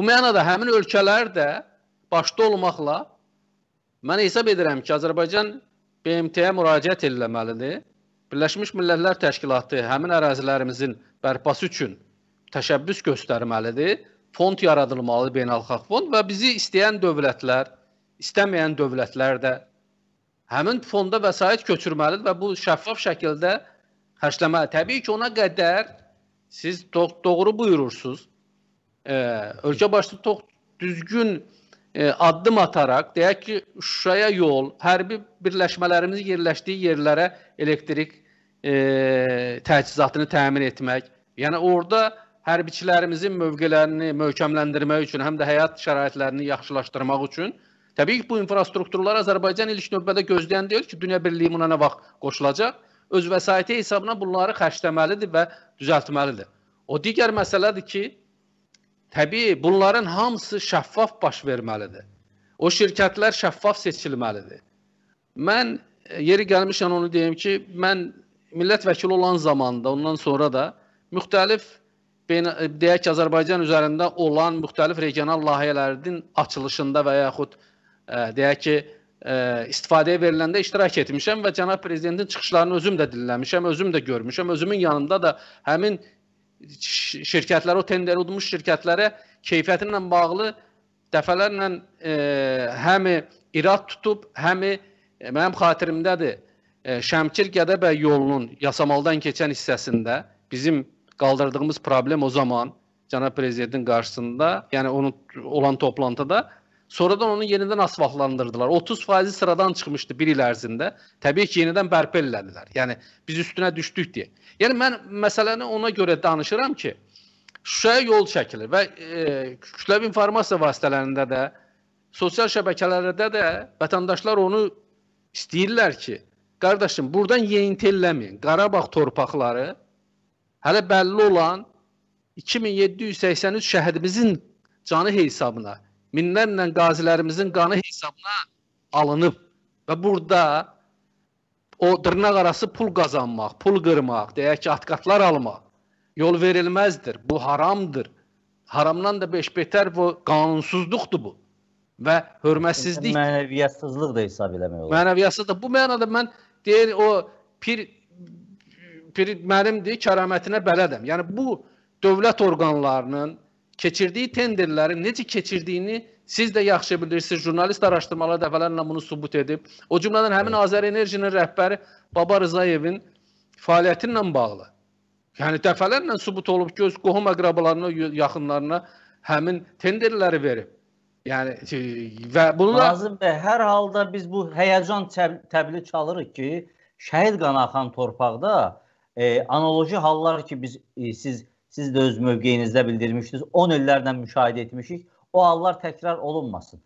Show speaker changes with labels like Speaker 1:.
Speaker 1: Bu mənada həmin ölkələr də başda olmaqla mən hesab edirəm ki, Azərbaycan BMT-yə müraciət eləməlidir. Birləşmiş Millətlər Təşkilatı həmin ərazilərimizin bərpası üçün təşəbbüs göstərməlidir. Fond yaradılmalı beynəlxalq fond və bizi istəyən dövlətlər, istəməyən dövlətlər də həmin fonda vəsait köçürməlidir və bu şəffaf şəkildə xərcləməlidir. Təbii ki, ona qədər siz doğru buyurursunuz e, ölkə başçısı çox düzgün e, addım ataraq, deyək ki, Şuşaya yol, hərbi birləşmələrimiz yerləşdiyi yerlərə elektrik e, təchizatını təmin etmək, yəni orada hərbiçilərimizin mövqelərini möhkəmləndirmək üçün, həm də həyat şəraitlərini yaxşılaşdırmaq üçün Təbii ki, bu infrastrukturlar Azərbaycan ilk növbədə gözləyən deyil ki, Dünya Birliyi buna nə vaxt qoşulacaq. Öz vəsaiti hesabına bunları xərcləməlidir və düzəltməlidir. O digər məsələdir ki, Təbii, bunların hamısı şəffaf baş verməlidir. O şirkətlər şəffaf seçilməlidir. Mən e, yeri gəlmişən onu deyim ki, mən millət vəkili olan zamanda, ondan sonra da müxtəlif e, deyək ki, Azərbaycan üzərində olan müxtəlif regional layihələrinin açılışında və yaxud e, deyək ki, istifadəyə veriləndə iştirak etmişəm və cənab prezidentin çıxışlarını özüm də dinləmişəm, özüm də görmüşəm. Özümün yanımda da həmin şirkətlərə, o tender udmuş şirkətlərə keyfiyyətinlə bağlı dəfələrlə e, həmi irad tutub, həmi e, mənim xatirimdədir. E, Şəmkir Qədəbəy yolunun Yasamaldan keçən hissəsində bizim qaldırdığımız problem o zaman cənab prezidentin qarşısında, yəni onun olan toplantıda Sonradan onu yenidən asfaltlandırdılar. 30 faizi sıradan çıxmışdı bir il ərzində. Təbii ki, yenidən bərpa elədilər. Yəni biz üstünə düşdük deyə. Yəni mən məsələni ona görə danışıram ki, Şuşaya yol çəkilir və e, kütləvi informasiya vasitələrində də, sosial şəbəkələrdə də vətəndaşlar onu istəyirlər ki, qardaşım, burdan yeyinti eləməyin. Qarabağ torpaqları hələ bəlli olan 2783 şəhidimizin canı hesabına minlərlə qazilərimizin qanı hesabına alınıb və burada o dırnaq arası pul qazanmaq, pul qırmaq, deyək ki, atqatlar almaq yol verilməzdir. Bu haramdır. Haramdan da beş betər bu qanunsuzluqdur bu və hörmətsizlik. Mənəviyyatsızlıq da hesab eləmək olar. Mənəviyyatsız da bu mənada mən deyir o pir pir mənimdir, kəramətinə bələdəm. Yəni bu dövlət orqanlarının keçirdiyi tenderləri necə keçirdiyini siz də yaxşı bilirsiniz. Jurnalist araşdırmalar dəfələrlə bunu sübut edib. O cümlədən həmin Azər Enerjinin rəhbəri Baba Rızayevin fəaliyyəti ilə bağlı. Yəni dəfələrlə sübut olub ki, öz qohum əqrabalarına, yaxınlarına həmin tenderləri verib. Yəni e, və bununla Nazım bəy, hər halda biz bu həyəcan təbliğ çalırıq ki, şəhid qanaxan torpaqda e, analoji hallar ki biz e, siz Siz də öz mövqeyinizdə bildirmişdiniz. 10 illərlə müşahidə etmişik. O hallar təkrar olunmasın.